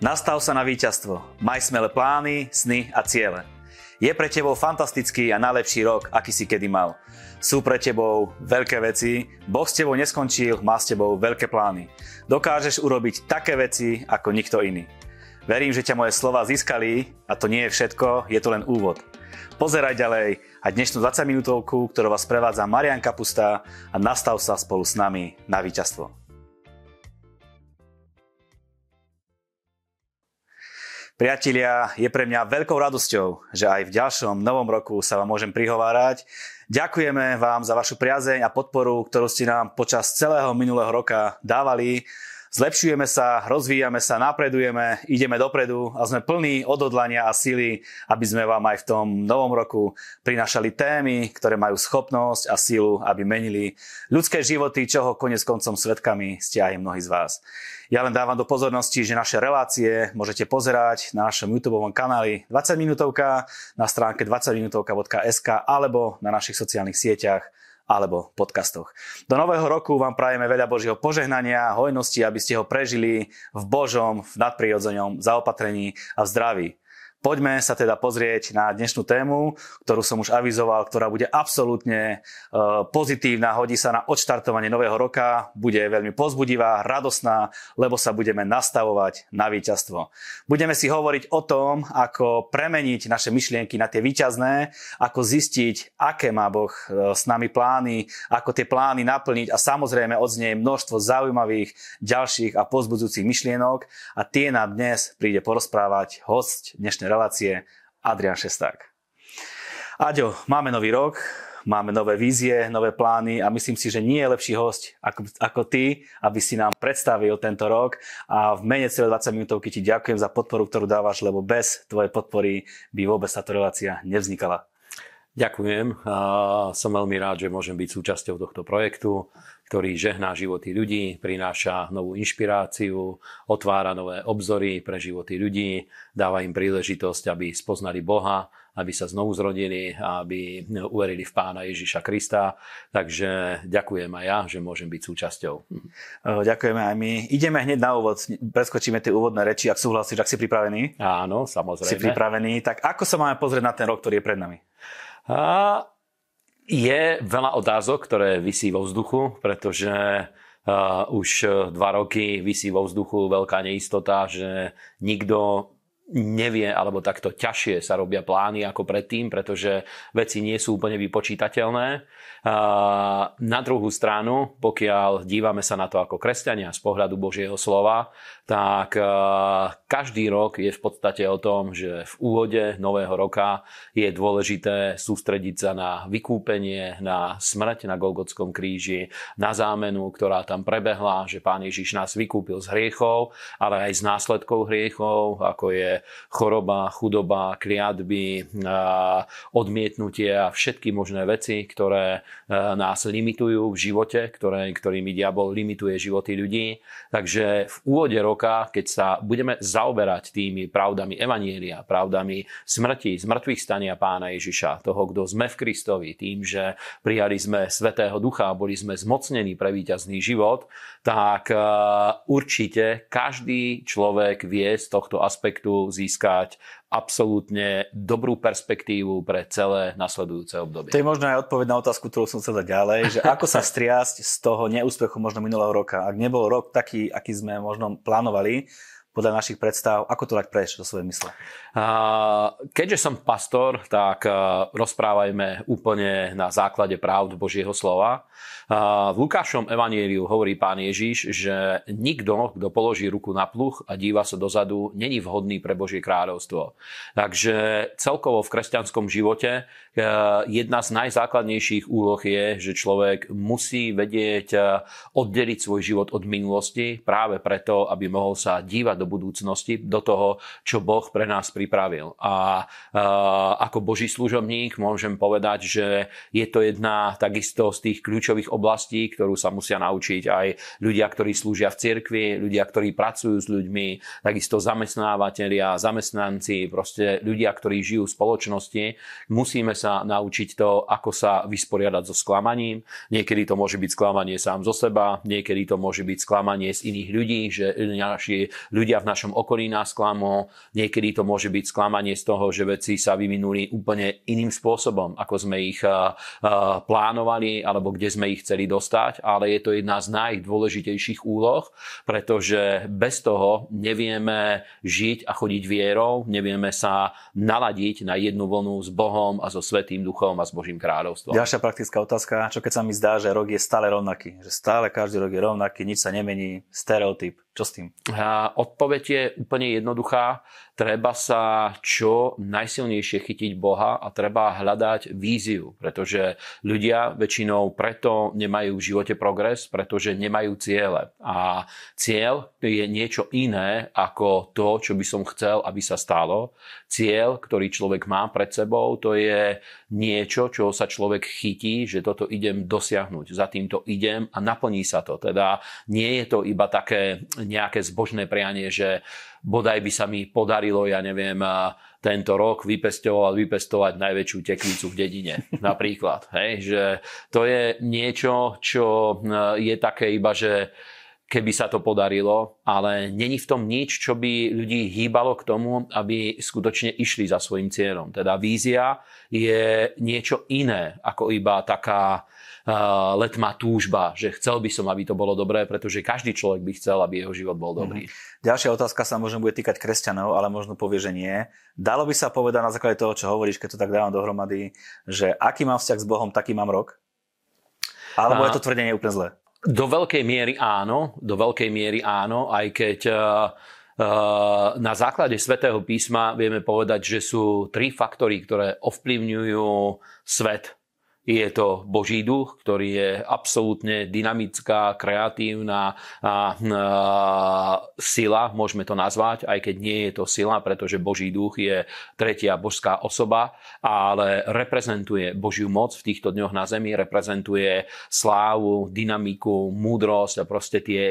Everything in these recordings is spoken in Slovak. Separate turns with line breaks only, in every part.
Nastav sa na víťazstvo. Maj smelé plány, sny a ciele. Je pre tebou fantastický a najlepší rok, aký si kedy mal. Sú pre tebou veľké veci, Boh s tebou neskončil, má s tebou veľké plány. Dokážeš urobiť také veci ako nikto iný. Verím, že ťa moje slova získali a to nie je všetko, je to len úvod pozeraj ďalej a dnešnú 20 minútovku, ktorú vás prevádza Marian Kapusta a nastav sa spolu s nami na víťazstvo. Priatelia, je pre mňa veľkou radosťou, že aj v ďalšom novom roku sa vám môžem prihovárať. Ďakujeme vám za vašu priazeň a podporu, ktorú ste nám počas celého minulého roka dávali Zlepšujeme sa, rozvíjame sa, napredujeme, ideme dopredu a sme plní odhodlania a síly, aby sme vám aj v tom novom roku prinašali témy, ktoré majú schopnosť a sílu, aby menili ľudské životy, čoho konec koncom svetkami ste aj mnohí z vás. Ja len dávam do pozornosti, že naše relácie môžete pozerať na našom YouTube kanáli 20 minútovka, na stránke 20minutovka.sk alebo na našich sociálnych sieťach alebo podcastoch. Do nového roku vám prajeme veľa Božieho požehnania, hojnosti, aby ste ho prežili v Božom, v nadprirodzenom zaopatrení a v zdraví. Poďme sa teda pozrieť na dnešnú tému, ktorú som už avizoval, ktorá bude absolútne e, pozitívna, hodí sa na odštartovanie nového roka, bude veľmi pozbudivá, radosná, lebo sa budeme nastavovať na víťazstvo. Budeme si hovoriť o tom, ako premeniť naše myšlienky na tie víťazné, ako zistiť, aké má Boh e, s nami plány, ako tie plány naplniť a samozrejme odznie množstvo zaujímavých ďalších a pozbudzujúcich myšlienok a tie na dnes príde porozprávať host dnešnej relácie Adrian Šesták. Aďo, máme nový rok, máme nové vízie, nové plány a myslím si, že nie je lepší host ako, ako ty, aby si nám predstavil tento rok a v mene celé 20 minútovky ti ďakujem za podporu, ktorú dávaš, lebo bez tvojej
podpory by vôbec táto relácia nevznikala. Ďakujem. som veľmi rád, že môžem byť súčasťou tohto projektu ktorý žehná životy ľudí, prináša novú inšpiráciu, otvára nové obzory pre životy ľudí, dáva im príležitosť, aby spoznali Boha, aby sa znovu zrodili a aby uverili v pána Ježiša Krista. Takže ďakujem aj ja, že môžem byť súčasťou. Hm. Eh, ďakujeme aj my.
Ideme hneď na úvod, preskočíme tie úvodné reči, ak súhlasíš, ak si pripravený. Áno, samozrejme. Si pripravený, tak ako sa máme pozrieť na ten rok, ktorý je pred nami?
A je veľa otázok, ktoré vysí vo vzduchu, pretože uh, už uh, dva roky vysí vo vzduchu veľká neistota, že nikto nevie, alebo takto ťažšie sa robia plány ako predtým, pretože veci nie sú úplne vypočítateľné. Na druhú stranu, pokiaľ dívame sa na to ako kresťania z pohľadu Božieho slova, tak každý rok je v podstate o tom, že v úvode nového roka je dôležité sústrediť sa na vykúpenie, na smrť na Golgotskom kríži, na zámenu, ktorá tam prebehla, že Pán Ježiš nás vykúpil z hriechov, ale aj z následkov hriechov, ako je choroba, chudoba, kliatby, odmietnutie a všetky možné veci, ktoré e, nás limitujú v živote, ktoré, ktorými diabol limituje životy ľudí. Takže v úvode roka, keď sa budeme zaoberať tými pravdami Evanielia, pravdami smrti, zmrtvých stania pána Ježiša, toho, kto sme v Kristovi, tým, že prijali sme Svetého Ducha, a boli sme zmocnení pre víťazný život, tak e, určite každý človek vie z tohto aspektu získať absolútne dobrú perspektívu pre celé nasledujúce obdobie.
To je možno aj odpoveď na otázku, ktorú som chcel dať ďalej, že ako sa striasť z toho neúspechu možno minulého roka. Ak nebol rok taký, aký sme možno plánovali, podľa našich predstav, ako to dať preč do svojej mysle?
Keďže som pastor, tak rozprávajme úplne na základe pravd Božieho slova. V Lukášom evanieliu hovorí pán Ježiš, že nikto, kto položí ruku na pluch a díva sa dozadu, není vhodný pre Božie kráľovstvo. Takže celkovo v kresťanskom živote e, jedna z najzákladnejších úloh je, že človek musí vedieť e, oddeliť svoj život od minulosti práve preto, aby mohol sa dívať do budúcnosti, do toho, čo Boh pre nás pripravil. A, e, ako Boží služobník môžem povedať, že je to jedna takisto z tých kľúčových oblastí, ktorú sa musia naučiť aj ľudia, ktorí slúžia v cirkvi, ľudia, ktorí pracujú s ľuďmi, takisto zamestnávateľia, zamestnanci, proste ľudia, ktorí žijú v spoločnosti. Musíme sa naučiť to, ako sa vysporiadať so sklamaním. Niekedy to môže byť sklamanie sám zo seba, niekedy to môže byť sklamanie z iných ľudí, že naši ľudia v našom okolí nás sklamú, niekedy to môže byť sklamanie z toho, že veci sa vyvinuli úplne iným spôsobom, ako sme ich eh, plánovali alebo kde sme ich chceli dostať, ale je to jedna z najdôležitejších úloh, pretože bez toho nevieme žiť a chodiť vierou, nevieme sa naladiť na jednu vlnu s Bohom a so Svetým Duchom a s Božím kráľovstvom. Ďalšia
praktická otázka, čo keď sa mi zdá, že rok je stále rovnaký, že stále každý rok je rovnaký, nič sa nemení, stereotyp.
Čo s tým? A odpoveď je úplne jednoduchá. Treba sa čo najsilnejšie chytiť Boha a treba hľadať víziu, pretože ľudia väčšinou preto nemajú v živote progres, pretože nemajú ciele. A cieľ je niečo iné ako to, čo by som chcel, aby sa stalo. Cieľ, ktorý človek má pred sebou, to je niečo, čo sa človek chytí, že toto idem dosiahnuť, za týmto idem a naplní sa to. Teda nie je to iba také nejaké zbožné prianie, že bodaj by sa mi podarilo, ja neviem, tento rok vypestovať, vypestovať najväčšiu tekvicu v dedine. Napríklad. Hej, že to je niečo, čo e, je také iba, že keby sa to podarilo, ale není v tom nič, čo by ľudí hýbalo k tomu, aby skutočne išli za svojim cieľom. Teda vízia je niečo iné ako iba taká uh, letmá túžba, že chcel by som, aby to bolo dobré, pretože každý človek by chcel, aby jeho život bol dobrý. Mm-hmm. Ďalšia otázka sa možno bude týkať kresťanov, ale možno povie, že nie. Dalo by
sa povedať na základe toho, čo hovoríš, keď to tak dávam dohromady, že aký mám vzťah s Bohom, taký mám rok? Alebo A... je to tvrdenie úplne zlé?
Do veľkej miery áno, do veľkej miery áno, aj keď eh, eh, na základe svätého písma vieme povedať, že sú tri faktory, ktoré ovplyvňujú svet je to Boží duch, ktorý je absolútne dynamická, kreatívna a, a, sila, môžeme to nazvať, aj keď nie je to sila, pretože Boží duch je tretia božská osoba, ale reprezentuje Božiu moc v týchto dňoch na zemi, reprezentuje slávu, dynamiku, múdrosť a proste tie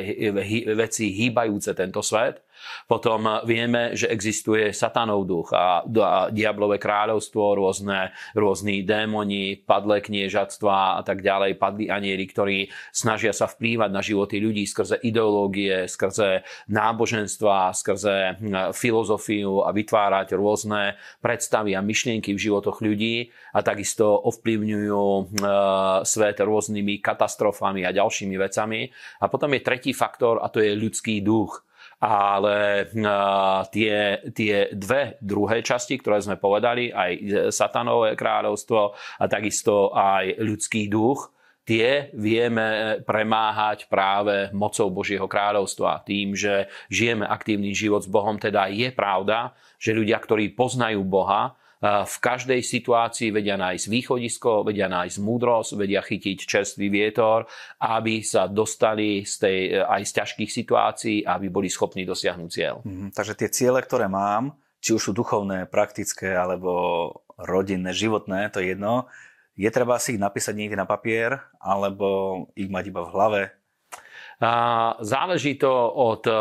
veci hýbajúce tento svet. Potom eh, vieme, že existuje satanov duch a, a diablové kráľovstvo, rôzne, rôzne démoni, padlé kniežatstva a tak ďalej, padli anieli, ktorí snažia sa vplývať na životy ľudí skrze ideológie, skrze náboženstva, skrze hm, filozofiu a vytvárať rôzne predstavy a myšlienky v životoch ľudí a takisto ovplyvňujú e, svet rôznymi katastrofami a ďalšími vecami. A potom je tretí faktor a to je ľudský duch ale e, tie, tie dve druhé časti, ktoré sme povedali, aj e, satanové kráľovstvo a takisto aj ľudský duch, tie vieme premáhať práve mocou Božieho kráľovstva. Tým, že žijeme aktívny život s Bohom, teda je pravda, že ľudia, ktorí poznajú Boha, v každej situácii vedia nájsť východisko, vedia nájsť múdrosť, vedia chytiť čerstvý vietor, aby sa dostali z tej, aj z ťažkých situácií, aby boli schopní dosiahnuť cieľ.
Mm, takže tie ciele, ktoré mám, či už sú duchovné, praktické, alebo rodinné, životné, to je jedno, je treba si ich napísať niekde na papier, alebo ich mať
iba v hlave? Záleží to od eh,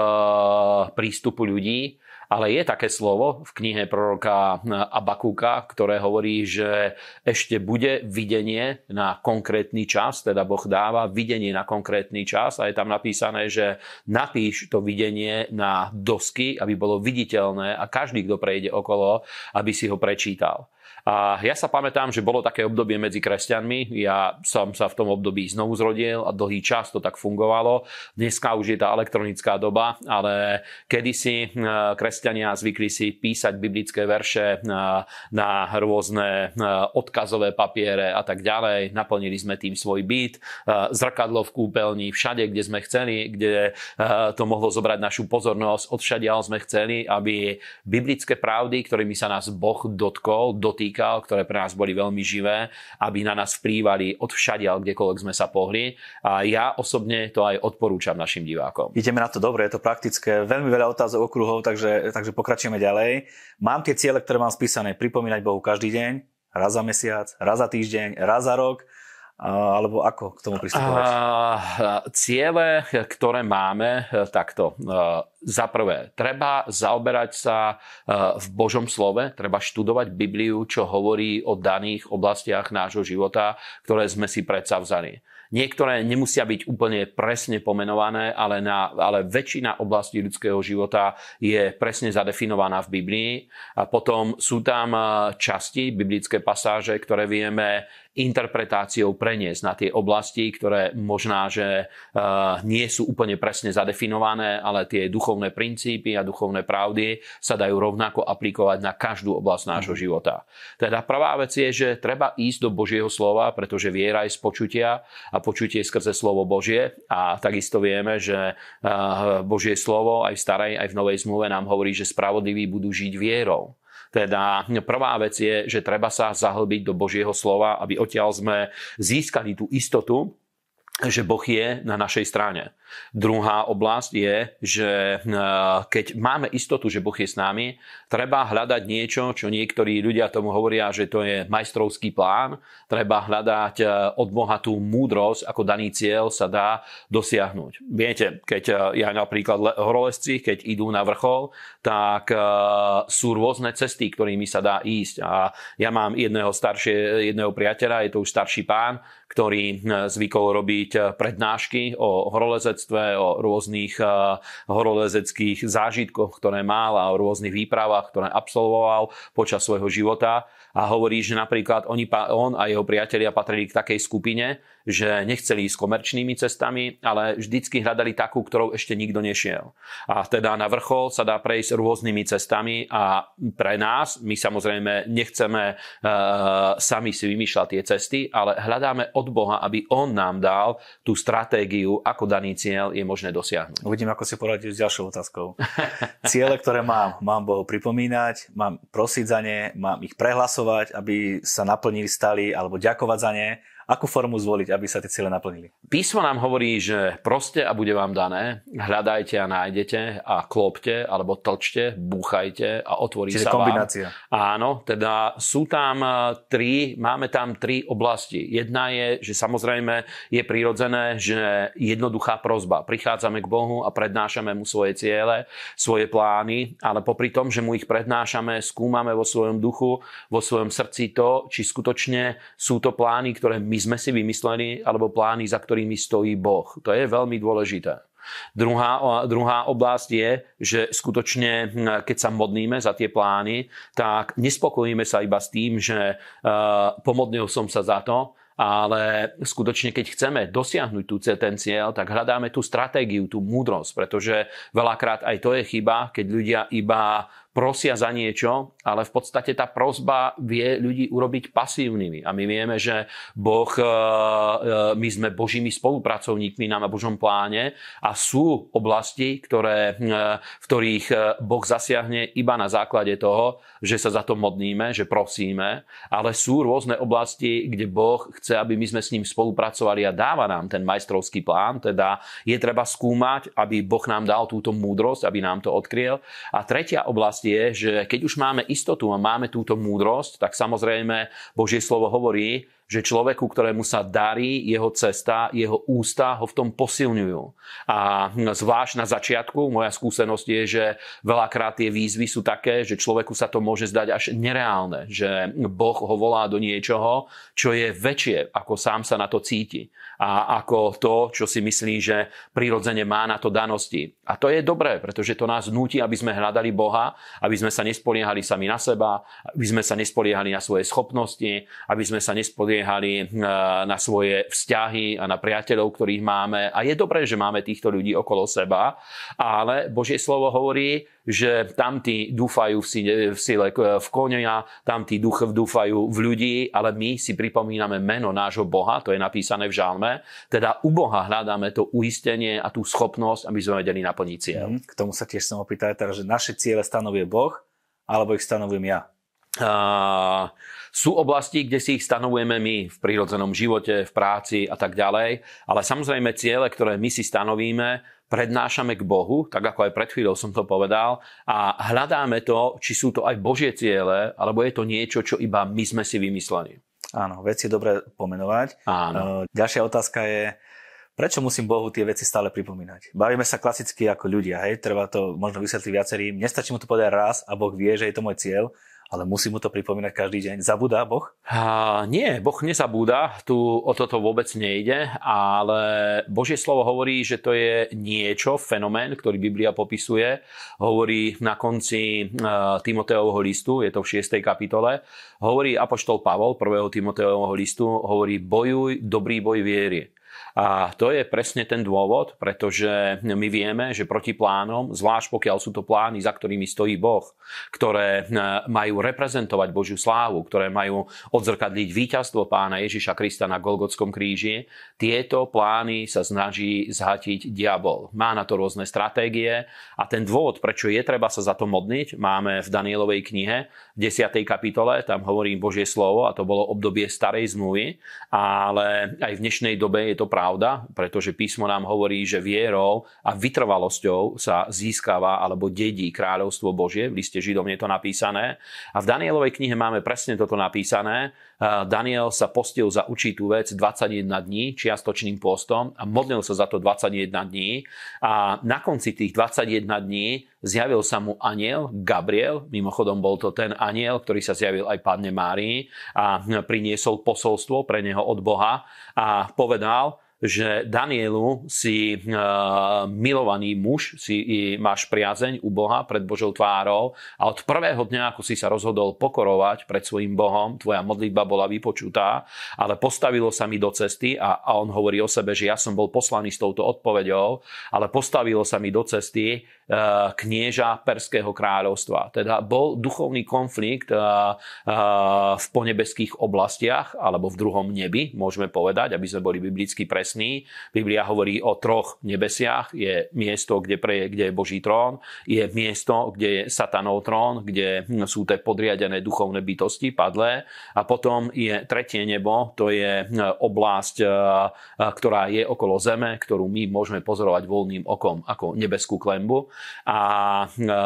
prístupu ľudí ale je také slovo v knihe proroka eh, Abakúka, ktoré hovorí, že ešte bude videnie na konkrétny čas, teda Boh dáva videnie na konkrétny čas a je tam napísané, že napíš to videnie na dosky, aby bolo viditeľné a každý, kto prejde okolo, aby si ho prečítal. A ja sa pamätám, že bolo také obdobie medzi kresťanmi. Ja som sa v tom období znovu zrodil a dlhý čas to tak fungovalo. Dneska už je tá elektronická doba, ale kedysi e, kresťania zvykli si písať biblické verše na, e, na rôzne e, odkazové papiere a tak ďalej. Naplnili sme tým svoj byt, zrkadlo v kúpeľni, všade, kde sme chceli, kde to mohlo zobrať našu pozornosť. Odvšadiaľ sme chceli, aby biblické pravdy, ktorými sa nás Boh dotkol, dotýkali, týkal, ktoré pre nás boli veľmi živé, aby na nás vplývali od všade, kdekoľvek sme sa pohli. A ja osobne to aj odporúčam našim divákom. Ideme na to dobre,
je to praktické. Veľmi veľa otázok okruhov, takže, takže pokračujeme ďalej. Mám tie ciele, ktoré mám spísané, pripomínať Bohu každý deň, raz za mesiac, raz za týždeň, raz za rok alebo ako k tomu pristupovať?
Ciele, ktoré máme, e, takto. E, za prvé, treba zaoberať sa e, v Božom slove, treba študovať Bibliu, čo hovorí o daných oblastiach nášho života, ktoré sme si vzali. Niektoré nemusia byť úplne presne pomenované, ale, na, ale väčšina oblastí ľudského života je presne zadefinovaná v Biblii. A potom sú tam časti, biblické pasáže, ktoré vieme interpretáciou preniesť na tie oblasti, ktoré možná, že e, nie sú úplne presne zadefinované, ale tie duchovné princípy a duchovné pravdy sa dajú rovnako aplikovať na každú oblasť nášho mhm. života. Teda prvá vec je, že treba ísť do Božieho slova, pretože viera je z počutia a počutie je skrze slovo Božie a takisto vieme, že e, Božie slovo aj v starej, aj v novej zmluve nám hovorí, že spravodliví budú žiť vierou. Teda prvá vec je, že treba sa zahlbiť do Božieho slova, aby odtiaľ sme získali tú istotu, že Boh je na našej strane. Druhá oblasť je, že e, keď máme istotu, že Boh je s nami, treba hľadať niečo, čo niektorí ľudia tomu hovoria, že to je majstrovský plán. Treba hľadať e, od Boha tú múdrosť, ako daný cieľ sa dá dosiahnuť. Viete, keď e, ja napríklad horolezci, keď idú na vrchol, tak sú rôzne cesty, ktorými sa dá ísť. A ja mám jedného staršie, jedného priateľa, je to už starší pán, ktorý zvykol robiť robiť prednášky o horolezectve, o rôznych horolezeckých zážitkoch, ktoré mal a o rôznych výpravách, ktoré absolvoval počas svojho života a hovorí, že napríklad oni, on a jeho priatelia patrili k takej skupine, že nechceli ísť komerčnými cestami, ale vždycky hľadali takú, ktorou ešte nikto nešiel. A teda na vrchol sa dá prejsť rôznymi cestami a pre nás, my samozrejme nechceme e, sami si vymýšľať tie cesty, ale hľadáme od Boha, aby On nám dal popísal tú stratégiu, ako daný cieľ je možné dosiahnuť. Uvidím, ako si
poradíš s ďalšou otázkou. Ciele, ktoré mám, mám Bohu pripomínať, mám prosiť za ne, mám ich prehlasovať, aby sa naplnili, stali, alebo ďakovať za ne akú formu zvoliť, aby sa tie ciele naplnili?
Písmo nám hovorí, že proste a bude vám dané, hľadajte a nájdete a klopte, alebo tlčte, búchajte a otvorí Čiže sa kombinácia. vám. Áno, teda sú tam e, tri, máme tam tri oblasti. Jedna je, že samozrejme je prirodzené, že jednoduchá prozba. Prichádzame k Bohu a prednášame mu svoje ciele, svoje plány, ale popri tom, že mu ich prednášame, skúmame vo svojom duchu, vo svojom srdci to, či skutočne sú to plány, ktoré my sme si vymysleli, alebo plány, za ktorými stojí Boh. To je veľmi dôležité. Druhá, druhá oblasť je, že skutočne, hm, keď sa modlíme za tie plány, tak nespokojíme sa iba s tým, že uh, pomodlil som sa za to, ale skutočne, keď chceme dosiahnuť tú, ten cieľ, tak hľadáme tú stratégiu, tú múdrosť, pretože veľakrát aj to je chyba, keď ľudia iba prosia za niečo, ale v podstate tá prozba vie ľudí urobiť pasívnymi. A my vieme, že Boh, e, e, my sme Božími spolupracovníkmi na Božom pláne a sú oblasti, ktoré, e, v ktorých Boh zasiahne iba na základe toho, že sa za to modníme, že prosíme, ale sú rôzne oblasti, kde Boh chce, aby my sme s ním spolupracovali a dáva nám ten majstrovský plán, teda je treba skúmať, aby Boh nám dal túto múdrosť, aby nám to odkryl. A tretia oblasť, oblasti je, že keď už máme istotu a máme túto múdrosť, tak samozrejme Božie slovo hovorí, že človeku, ktorému sa darí jeho cesta, jeho ústa ho v tom posilňujú. A zvlášť na začiatku, moja skúsenosť je, že veľakrát tie výzvy sú také, že človeku sa to môže zdať až nereálne, že Boh ho volá do niečoho, čo je väčšie, ako sám sa na to cíti. A ako to, čo si myslí, že prirodzene má na to danosti. A to je dobré, pretože to nás nutí, aby sme hľadali Boha, aby sme sa nespoliehali sami na seba, aby sme sa nespoliehali na svoje schopnosti, aby sme sa nespoliehali spoliehali eh, na svoje vzťahy a na priateľov, ktorých máme. A je dobré, že máme týchto ľudí okolo seba, ale Božie slovo hovorí, že tamtí dúfajú v sile, v, sile, eh, v konia, tamtí duch dúfajú v ľudí, ale my si pripomíname meno nášho Boha, to je napísané v žalme, teda u Boha hľadáme to uistenie a tú schopnosť, aby sme vedeli naplniť cieľ.
Mhm. K tomu sa tiež som opýtať, že naše ciele stanovuje Boh, alebo ich stanovujem ja
sú oblasti, kde si ich stanovujeme my v prírodzenom živote, v práci a tak ďalej, ale samozrejme ciele, ktoré my si stanovíme, prednášame k Bohu, tak ako aj pred chvíľou som to povedal, a hľadáme to, či sú to aj Božie ciele, alebo je to niečo, čo iba my sme si vymysleli.
Áno, veci je dobre pomenovať. Áno. Ďalšia otázka je, prečo musím Bohu tie veci stále pripomínať? Bavíme sa klasicky ako ľudia, hej, treba to možno vysvetliť viacerým. Nestačí mu to povedať raz a Boh vie, že je to môj cieľ, ale musí mu to pripomínať každý deň. zabúda Boh?
Uh, nie, Boh nezabúda, tu o toto vôbec nejde, ale Božie slovo hovorí, že to je niečo, fenomén, ktorý Biblia popisuje. Hovorí na konci e, Timoteovho listu, je to v 6. kapitole, hovorí Apoštol Pavol, 1. Timoteovho listu, hovorí bojuj dobrý boj viery. A to je presne ten dôvod, pretože my vieme, že proti plánom, zvlášť pokiaľ sú to plány, za ktorými stojí Boh, ktoré eh, majú reprezentovať Božiu slávu, ktoré majú odzrkadliť víťazstvo pána Ježiša Krista na Golgotskom kríži, tieto plány sa snaží zhatiť diabol. Má na to rôzne stratégie a ten dôvod, prečo je treba sa za to modniť, máme v Danielovej knihe v 10. kapitole, tam hovorím Božie slovo a to bolo obdobie starej zmluvy, ale aj v dnešnej dobe je to to pravda, pretože písmo nám hovorí, že vierou a vytrvalosťou sa získava alebo dedí kráľovstvo Božie. V liste Židom je to napísané. A v Danielovej knihe máme presne toto napísané, Daniel sa postil za určitú vec 21 dní čiastočným postom a modlil sa za to 21 dní a na konci tých 21 dní zjavil sa mu aniel Gabriel, mimochodom bol to ten aniel, ktorý sa zjavil aj pánne Márii a priniesol posolstvo pre neho od Boha a povedal, že Danielu si e, milovaný muž, si i máš priazeň u Boha pred Božou tvárou a od prvého dňa, ako si sa rozhodol pokorovať pred svojim Bohom, tvoja modlitba bola vypočutá, ale postavilo sa mi do cesty a, a on hovorí o sebe, že ja som bol poslaný s touto odpoveďou, ale postavilo sa mi do cesty Eh, knieža Perského kráľovstva. Teda bol duchovný konflikt eh, eh, v ponebeských oblastiach, alebo v druhom nebi, môžeme povedať, aby sme boli biblicky presní. Biblia hovorí o troch nebesiach. Je miesto, kde, pre, kde je Boží trón, je miesto, kde je satanov trón, kde hm, sú tie podriadené duchovné bytosti, padlé. A potom je tretie nebo, to je hm, oblasť, ktorá je okolo zeme, ktorú my môžeme pozorovať voľným okom ako nebeskú klembu a, a e,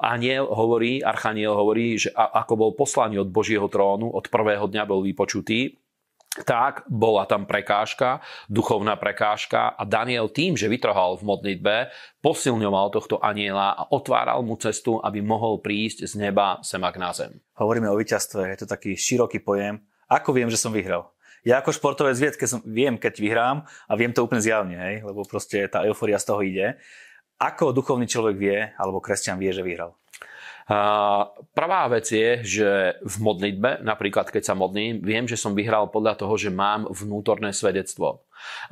aniel hovorí, Archaniel hovorí, že ako bol poslaný od Božieho trónu, od prvého dňa bol vypočutý, tak bola tam prekážka, duchovná prekážka a Daniel tým, že vytrhal v modlitbe, posilňoval tohto aniela a otváral mu cestu, aby mohol prísť z neba sema k na zem.
Hovoríme o víťazstve, je to taký široký pojem. Ako viem, že som vyhral? Ja ako športovec som, viem, keď vyhrám a viem to úplne zjavne, hej? lebo proste tá euforia z toho ide. Ako
duchovný človek vie, alebo kresťan vie, že vyhral? A, prvá vec je, že v modlitbe, napríklad keď sa modlím, viem, že som vyhral podľa toho, že mám vnútorné svedectvo.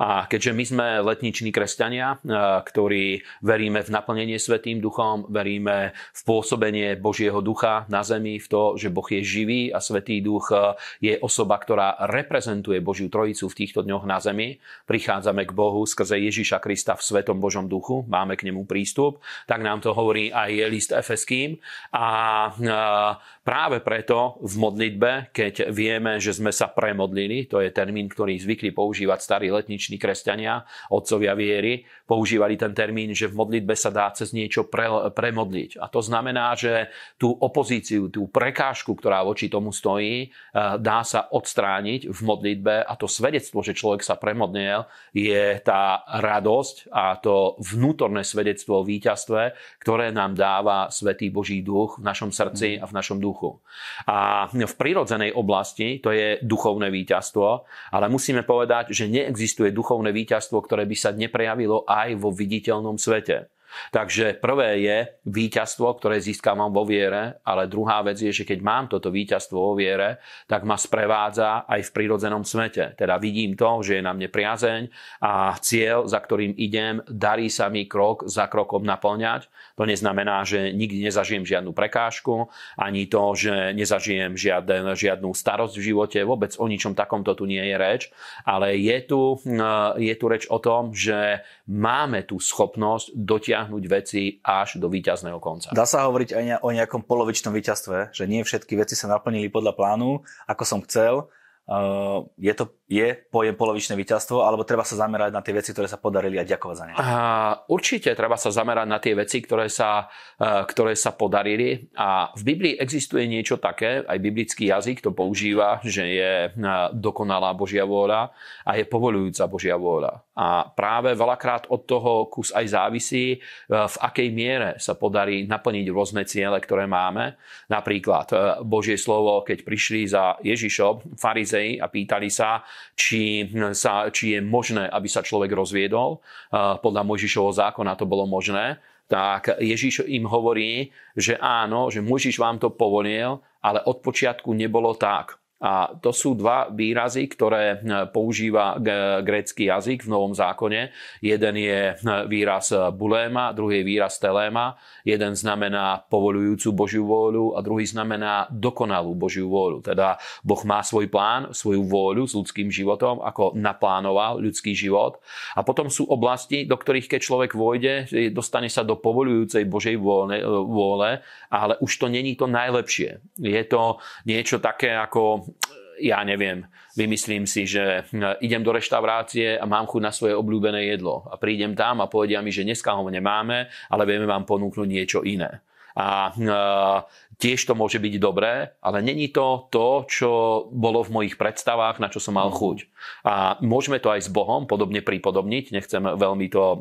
A keďže my sme letniční kresťania, eh, ktorí veríme v naplnenie Svetým duchom, veríme v pôsobenie Božieho ducha na zemi, v to, že Boh je živý a Svetý duch eh, je osoba, ktorá reprezentuje Božiu trojicu v týchto dňoch na zemi. Prichádzame k Bohu skrze Ježiša Krista v Svetom Božom duchu, máme k nemu prístup, tak nám to hovorí aj list Efeským. A eh, práve preto v modlitbe, keď vieme, že sme sa premodlili, to je termín, ktorý zvykli používať starí etniční kresťania, otcovia viery, používali ten termín, že v modlitbe sa dá cez niečo pre, premodliť. A to znamená, že tú opozíciu, tú prekážku, ktorá voči tomu stojí, e, dá sa odstrániť v modlitbe a to svedectvo, že človek sa premodnil, je tá radosť a to vnútorné svedectvo o víťazstve, ktoré nám dáva Svetý Boží duch v našom srdci a v našom duchu. A v prírodzenej oblasti to je duchovné víťazstvo, ale musíme povedať, že neexistuje duchovné víťazstvo, ktoré by sa neprejavilo aj aj vo viditeľnom svete. Takže prvé je víťazstvo, ktoré získavam vo viere, ale druhá vec je, že keď mám toto víťazstvo vo viere, tak ma sprevádza aj v prírodzenom svete. Teda vidím to, že je na mne priazeň a cieľ, za ktorým idem, darí sa mi krok za krokom naplňať. To neznamená, že nikdy nezažijem žiadnu prekážku, ani to, že nezažijem žiaden, žiadnu starosť v živote. Vôbec o ničom takomto tu nie je reč, ale je tu, je tu reč o tom, že máme tú schopnosť dotiahnuť dotiahnuť veci až do víťazného konca.
Dá sa hovoriť aj o nejakom polovičnom víťazstve, že nie všetky veci sa naplnili podľa plánu, ako som chcel, Eh, je to je pojem polovičné víťazstvo, alebo treba sa zamerať na tie veci, ktoré sa podarili a ďakovať za ne?
Uh, určite treba sa zamerať na tie veci, ktoré sa, eh, ktoré sa podarili. A v Biblii existuje niečo také, aj biblický jazyk to používa, že je eh, dokonalá Božia vôľa a je povolujúca Božia vôľa. A práve veľakrát od toho kus aj závisí, v akej miere sa podarí naplniť rôzne ciele, ktoré máme. Napríklad Božie slovo, keď prišli za Ježišom, farizej, Licei a pýtali sa či, sa, či je možné, aby sa človek rozviedol. Eh, podľa Mojžišovho zákona to bolo možné tak Ježiš im hovorí, že áno, že Mojžiš vám to povolil, ale od počiatku nebolo tak. A to sú dva výrazy, ktoré eh, používa eh, grécky jazyk v Novom zákone. Jeden je eh, výraz buléma, druhý je výraz teléma. Jeden znamená povolujúcu Božiu vôľu a druhý znamená dokonalú Božiu vôľu. Teda Boh má svoj plán, svoju vôľu s ľudským životom, ako naplánoval ľudský život. A potom sú oblasti, do ktorých keď človek vôjde, dostane sa do povolujúcej Božej vôle, vôle ale už to není to najlepšie. Je to niečo také ako ja neviem, vymyslím si, že hm, idem do reštaurácie a mám chuť na svoje obľúbené jedlo. A prídem tam a povedia mi, že dneska ho nemáme, ale vieme vám ponúknuť niečo iné. A e, tiež to môže byť dobré, ale není to to, čo bolo v mojich predstavách, na čo som mal chuť. A môžeme to aj s Bohom podobne pripodobniť, nechcem veľmi to e,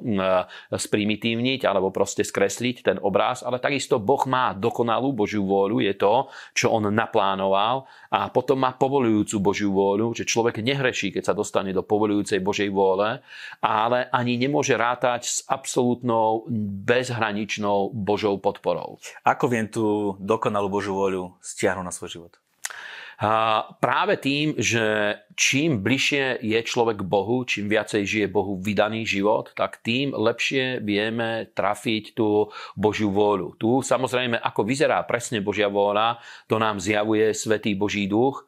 sprimitívniť alebo proste skresliť ten obraz, ale takisto Boh má dokonalú Božiu vôľu, je to, čo on naplánoval a potom má povolujúcu Božiu vôľu, že človek nehreší, keď sa dostane do povolujúcej Božej vôle, ale ani nemôže rátať s absolútnou bezhraničnou Božou podporou. Ako viem tú dokonalú Božiu voľu stiahnuť na svoj život? Uh, práve tým, že čím bližšie je človek k Bohu, čím viacej žije Bohu vydaný život, tak tým lepšie vieme trafiť tú Božiu vôľu. Tu samozrejme, ako vyzerá presne Božia vôľa, to nám zjavuje Svetý Boží duch,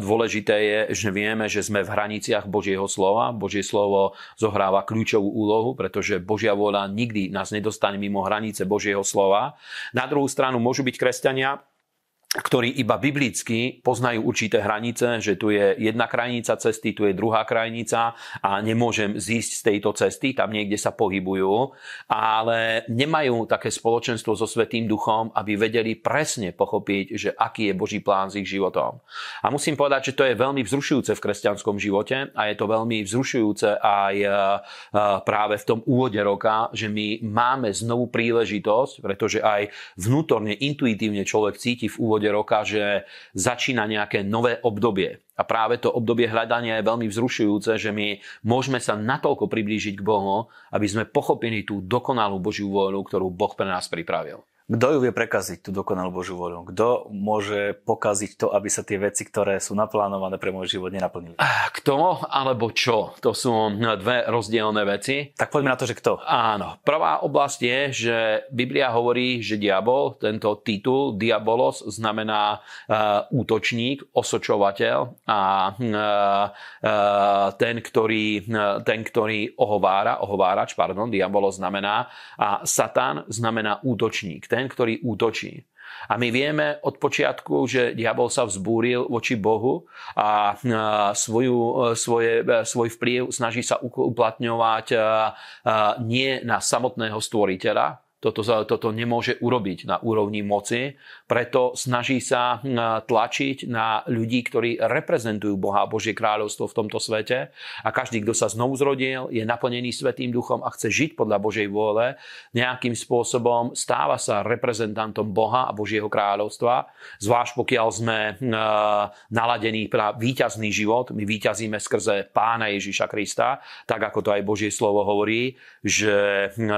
Dôležité je, že vieme, že sme v hraniciach Božieho slova. Božie slovo zohráva kľúčovú úlohu, pretože Božia vôľa nikdy nás nedostane mimo hranice Božieho slova. Na druhú stranu môžu byť kresťania, ktorí iba biblicky poznajú určité hranice, že tu je jedna krajnica cesty, tu je druhá krajnica a nemôžem zísť z tejto cesty, tam niekde sa pohybujú, ale nemajú také spoločenstvo so Svetým duchom, aby vedeli presne pochopiť, že aký je Boží plán s ich životom. A musím povedať, že to je veľmi vzrušujúce v kresťanskom živote a je to veľmi vzrušujúce aj e, e, práve v tom úvode roka, že my máme znovu príležitosť, pretože aj vnútorne, intuitívne človek cíti v úvode úvode roka, že začína nejaké nové obdobie. A práve to obdobie hľadania je veľmi vzrušujúce, že my môžeme sa natoľko priblížiť k Bohu, aby sme pochopili tú dokonalú Božiu vôľu, ktorú Boh pre nás pripravil. Kto ju vie prekaziť, tú dokonalú Božiu voľu? Kto môže
pokaziť to, aby sa tie veci, ktoré sú naplánované pre môj život, nenaplnili? Eh,
kto alebo čo? To sú dve rozdielne veci. Tak poďme na to, že kto. Áno. Prvá oblasť je, že Biblia hovorí, že diabol, tento titul, diabolos, znamená uh, útočník, osočovateľ a uh, uh, ten, ktorý, uh, ten, ktorý ohovára, ohovárač, pardon, diabolos znamená a Satan znamená útočník. Ten, ten, ktorý útočí. A my vieme od počiatku, že diabol sa vzbúril voči Bohu a svoju, e, svoje, e, svoj vplyv snaží sa uplatňovať e, nie na samotného stvoriteľa, toto, toto nemôže urobiť na úrovni moci, preto snaží sa hm, tlačiť na ľudí, ktorí reprezentujú Boha a Božie kráľovstvo v tomto svete a každý, kto sa znovu zrodil, je naplnený Svetým duchom a chce žiť podľa Božej vôle, nejakým spôsobom stáva sa reprezentantom Boha a Božieho kráľovstva, zvlášť pokiaľ sme hm, naladení na výťazný život, my výťazíme skrze Pána Ježiša Krista, tak ako to aj Božie slovo hovorí, že hm,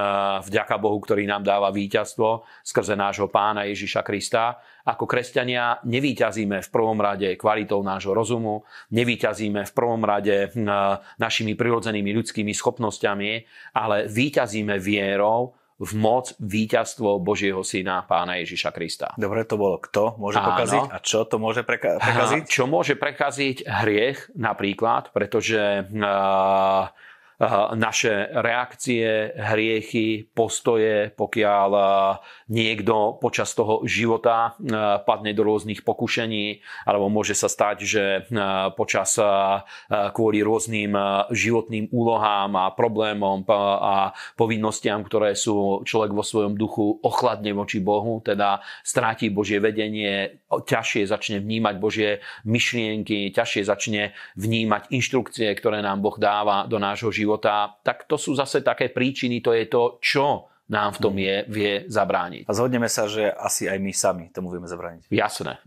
vďaka Bohu, ktorý nám dáva víťazstvo skrze nášho pána Ježiša Krista. Ako kresťania nevýťazíme v prvom rade kvalitou nášho rozumu, nevýťazíme v prvom rade hm, našimi prirodzenými ľudskými schopnosťami, ale výťazíme vierou, v moc víťazstvo Božieho syna pána Ježiša Krista. Dobre, to bolo kto môže Áno. pokaziť a čo to môže preka- prekaziť? Čo môže prekaziť hriech napríklad, pretože uh, naše reakcie, hriechy, postoje, pokiaľ eh, niekto počas toho života eh, padne do rôznych pokušení, alebo môže sa stať, že eh, počas kvôli rôznym životným úlohám a problémom a povinnostiam, ktoré sú človek vo svojom duchu ochladne voči Bohu, teda stráti Božie vedenie, ťažšie začne vnímať Božie myšlienky, ťažšie začne vnímať inštrukcie, ktoré nám Boh dáva do nášho života života, tak to sú zase také príčiny, to je to, čo nám v tom mm. je, vie zabrániť.
A zhodneme sa,
že asi aj my sami tomu vieme zabrániť.
Jasné.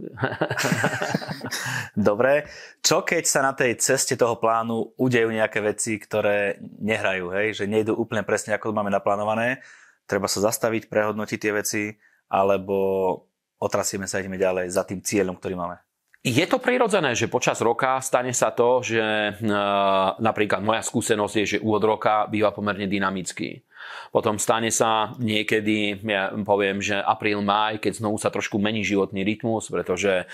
Dobre. Čo keď sa na tej ceste toho plánu udejú nejaké veci, ktoré nehrajú, hej? že nejdu úplne presne, ako to máme naplánované, treba sa zastaviť, prehodnotiť tie veci, alebo otrasíme sa ideme ďalej za tým cieľom, ktorý
máme. Je to prirodzené, že počas roka stane sa to, že e, napríklad moja skúsenosť je, že úvod roka býva pomerne dynamický potom stane sa niekedy, ja poviem, že apríl, maj, keď znovu sa trošku mení životný rytmus, pretože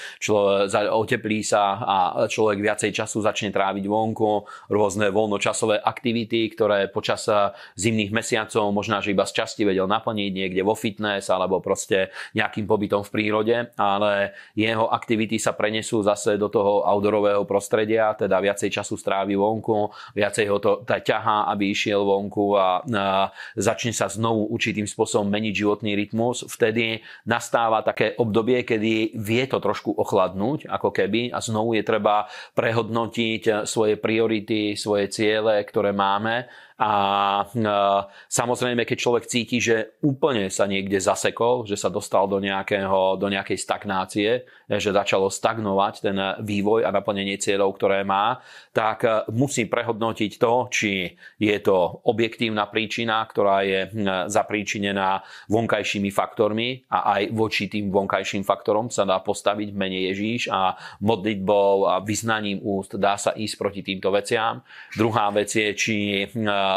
oteplí sa a človek viacej času začne tráviť vonku, rôzne voľnočasové aktivity, ktoré počas eh, zimných mesiacov možná, že iba z časti vedel naplniť niekde vo fitness alebo proste nejakým pobytom v prírode, ale jeho aktivity sa prenesú zase do toho outdoorového prostredia, teda viacej času strávi vonku, viacej ho to ťahá, aby išiel vonku a, a eh, začne sa znovu určitým spôsobom meniť životný rytmus, vtedy nastáva také obdobie, kedy vie to trošku ochladnúť, ako keby, a znovu je treba prehodnotiť svoje priority, svoje ciele, ktoré máme a e, samozrejme, keď človek cíti, že úplne sa niekde zasekol, že sa dostal do, nejakého, do nejakej stagnácie, e, že začalo stagnovať ten vývoj a naplnenie cieľov, ktoré má, tak e, musí prehodnotiť to, či je to objektívna príčina, ktorá je zapríčinená vonkajšími faktormi a aj voči tým vonkajším faktorom sa dá postaviť menej mene Ježíš a modlitbou a vyznaním úst dá sa ísť proti týmto veciam. Druhá vec je, či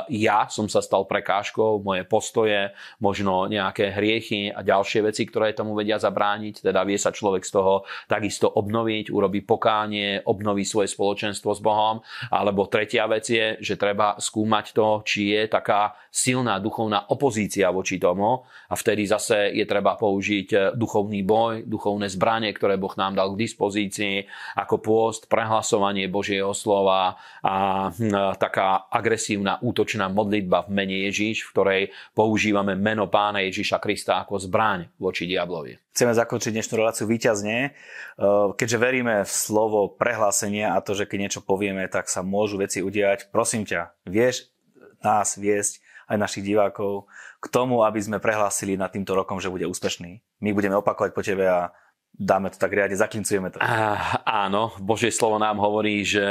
ja som sa stal prekážkou, moje postoje, možno nejaké hriechy a ďalšie veci, ktoré tomu vedia zabrániť. Teda vie sa človek z toho takisto obnoviť, urobí pokánie, obnoví svoje spoločenstvo s Bohom. Alebo tretia vec je, že treba skúmať to, či je taká silná duchovná opozícia voči tomu a vtedy zase je treba použiť duchovný boj, duchovné zbranie, ktoré Boh nám dal k dispozícii, ako pôst, prehlasovanie Božieho slova a hm, taká agresívna útočnosť útočná modlitba v mene Ježíš, v ktorej používame meno pána Ježíša Krista ako zbraň voči diablovi. Chceme zakončiť dnešnú reláciu výťazne, e,
keďže veríme v slovo prehlásenia a to, že keď niečo povieme, tak sa môžu veci udiať. Prosím ťa, vieš nás viesť aj našich divákov k tomu, aby sme prehlásili nad týmto rokom, že bude úspešný. My budeme opakovať po tebe a dáme to tak riadne, zaklincujeme to.
Uh, áno, Božie slovo nám hovorí, že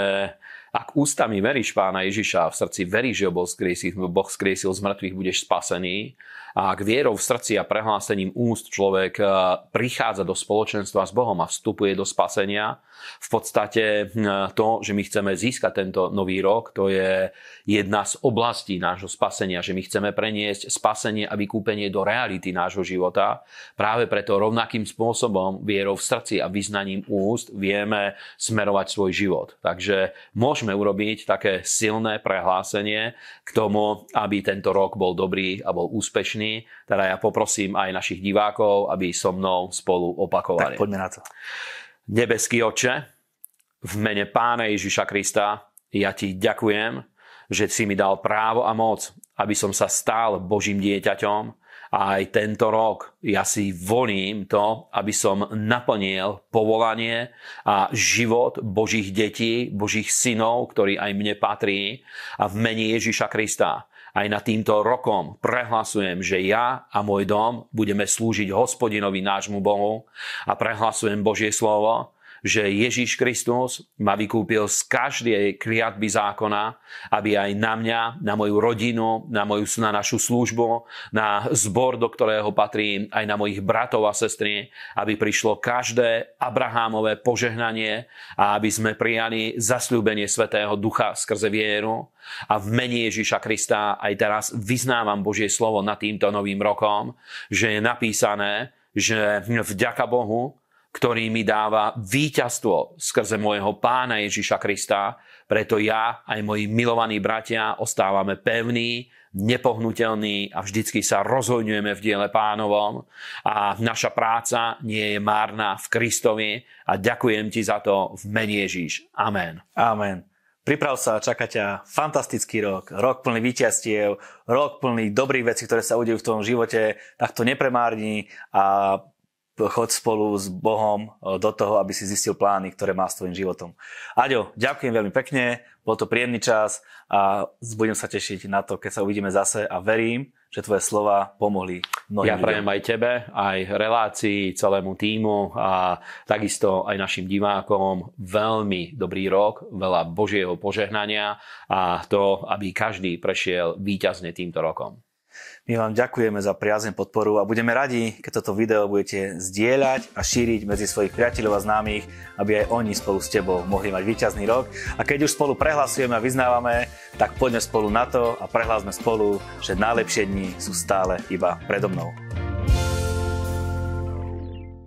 ak ústami veríš pána Ježiša a v srdci veríš, že bol skriesil, Boh skriesil z mŕtvych, budeš spasený. A ak vierou v srdci a prehlásením úst človek eh, prichádza do spoločenstva s Bohom a vstupuje do spasenia, v podstate hm, to, že my chceme získať tento nový rok, to je jedna z oblastí nášho spasenia, že my chceme preniesť spasenie a vykúpenie do reality nášho života. Práve preto rovnakým spôsobom vierou v srdci a vyznaním úst vieme smerovať svoj život. Takže môžeme môžeme urobiť také silné prehlásenie k tomu, aby tento rok bol dobrý a bol úspešný. Teda ja poprosím aj našich divákov, aby so mnou spolu opakovali. Tak poďme na to. Nebeský oče, v mene Pána Ježiša Krista, ja ti ďakujem, že si mi dal právo a moc, aby som sa stal Božím dieťaťom, a aj tento rok ja si volím to, aby som naplnil povolanie a život Božích detí, Božích synov, ktorý aj mne patrí a v mene Ježiša Krista aj na týmto rokom prehlasujem, že ja a môj dom budeme slúžiť hospodinovi nášmu Bohu a prehlasujem Božie slovo že Ježíš Kristus ma vykúpil z každej kriatby zákona, aby aj na mňa, na moju rodinu, na, moju, na našu službu, na zbor, do ktorého patrím, aj na mojich bratov a sestry, aby prišlo každé Abrahámové požehnanie a aby sme prijali zasľúbenie Svetého Ducha skrze vieru. A v mene Ježíša Krista aj teraz vyznávam Božie slovo nad týmto novým rokom, že je napísané, že vďaka Bohu ktorý mi dáva víťazstvo skrze môjho pána Ježiša Krista. Preto ja aj moji milovaní bratia ostávame pevní, nepohnutelní a vždycky sa rozhodňujeme v diele pánovom. A naša práca nie je márna v Kristovi a ďakujem ti za to v mene Ježiš. Amen. Amen. Priprav sa, čaká ťa
fantastický rok, rok plný víťazstiev, rok plný dobrých vecí, ktoré sa udejú v tom živote, tak to nepremárni a chod spolu s Bohom e, do toho, aby si zistil plány, ktoré má s tvojim životom. Aďo, ďakujem veľmi pekne, bol to príjemný čas a budem sa tešiť na to, keď sa uvidíme zase a verím, že tvoje slova pomohli mnohým Ja prajem
aj tebe, aj relácii, celému týmu a takisto aj našim divákom veľmi dobrý rok, veľa Božieho požehnania a to, aby každý prešiel víťazne týmto rokom.
My vám ďakujeme za priazne podporu a budeme radi, keď toto video budete zdieľať a šíriť medzi svojich priateľov a známych, aby aj oni spolu s tebou mohli mať výťazný rok. A keď už spolu prehlasujeme a vyznávame, tak poďme spolu na to a prehlásme spolu, že najlepšie dni sú stále iba predo mnou.